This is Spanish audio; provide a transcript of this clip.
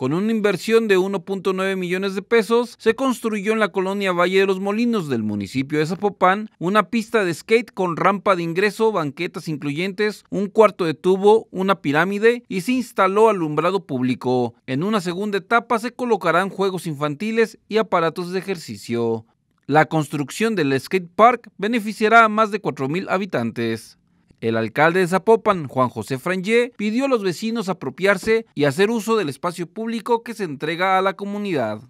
Con una inversión de 1.9 millones de pesos, se construyó en la colonia Valle de los Molinos del municipio de Zapopan una pista de skate con rampa de ingreso, banquetas incluyentes, un cuarto de tubo, una pirámide y se instaló alumbrado público. En una segunda etapa se colocarán juegos infantiles y aparatos de ejercicio. La construcción del skate park beneficiará a más de 4.000 habitantes. El alcalde de Zapopan, Juan José Frangé, pidió a los vecinos apropiarse y hacer uso del espacio público que se entrega a la comunidad.